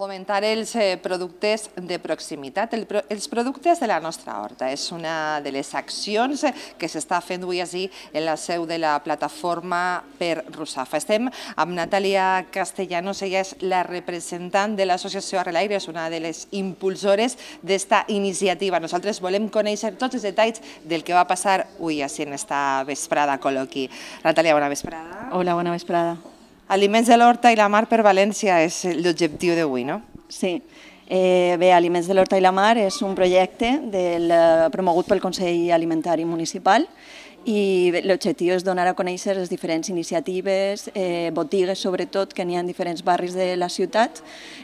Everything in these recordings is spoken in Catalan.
Fomentar els eh, productes de proximitat, els productes de la nostra horta. És una de les accions eh, que s'està fent avui així en la seu de la plataforma per Russafa. Estem amb Natàlia Castellanos, ella és la representant de l'associació Arrelaire, és una de les impulsores d'esta iniciativa. Nosaltres volem conèixer tots els detalls del que va passar avui així en esta vesprada col·loqui. Natàlia, bona vesprada. Hola, bona vesprada. Aliments de l'Horta i la Mar per València és l'objectiu d'avui, no? Sí. Eh, bé, Aliments de l'Horta i la Mar és un projecte del, eh, promogut pel Consell Alimentari Municipal i l'objectiu és donar a conèixer les diferents iniciatives, eh, botigues sobretot, que n'hi ha en diferents barris de la ciutat,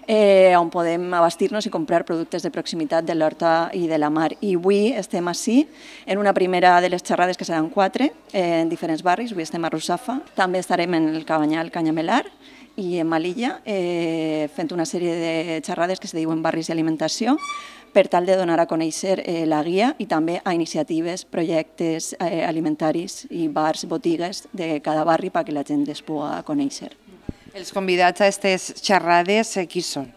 eh, on podem abastir-nos i comprar productes de proximitat de l'horta i de la mar. I avui estem així, en una primera de les xerrades, que seran quatre, eh, en diferents barris, avui estem a Russafa, també estarem en el Cabanyal Canyamelar, i a Malilla eh, fent una sèrie de xerrades que es diuen barris d'alimentació per tal de donar a conèixer eh, la guia i també a iniciatives, projectes eh, alimentaris i bars, botigues de cada barri perquè la gent es pugui conèixer. Els convidats a aquestes xerrades, eh, qui són?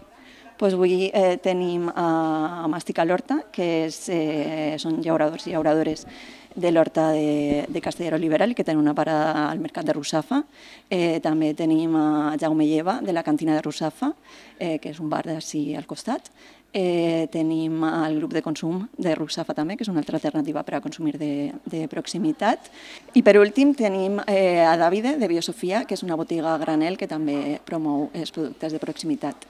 Doncs avui eh, tenim a, a l'Horta, que és, eh, són llauradors i llauradores de l'Horta de, de Castellero Liberal, que tenen una parada al mercat de Russafa. Eh, també tenim a Jaume Lleva, de la cantina de Russafa, eh, que és un bar d'ací al costat. Eh, tenim el grup de consum de Russafa també, que és una altra alternativa per a consumir de, de proximitat. I per últim tenim eh, a Davide, de Biosofia, que és una botiga granel que també promou els productes de proximitat.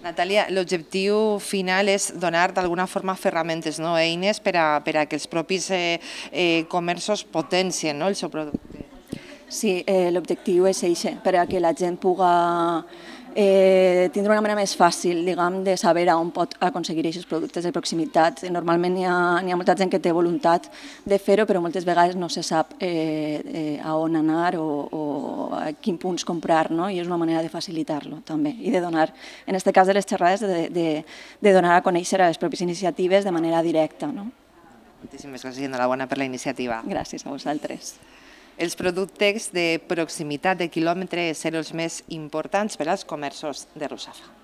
Natàlia, l'objectiu final és donar d'alguna forma ferramentes, no? eines per a, per a que els propis eh, eh, comerços potencien no? el seu producte. Sí, eh, l'objectiu és això, per a que la gent puga eh, tindre una manera més fàcil, diguem, de saber on pot aconseguir aquests productes de proximitat. Normalment hi ha, hi ha molta gent que té voluntat de fer-ho, però moltes vegades no se sap eh, eh, a on anar o, o a quin punts comprar, no? i és una manera de facilitar-lo també, i de donar, en aquest cas de les xerrades, de, de, de donar a conèixer a les pròpies iniciatives de manera directa. No? Moltíssimes gràcies, i enhorabona per la iniciativa. Gràcies a vosaltres. Els productes de proximitat de quilòmetre seran els més importants per als comerços de Russafa.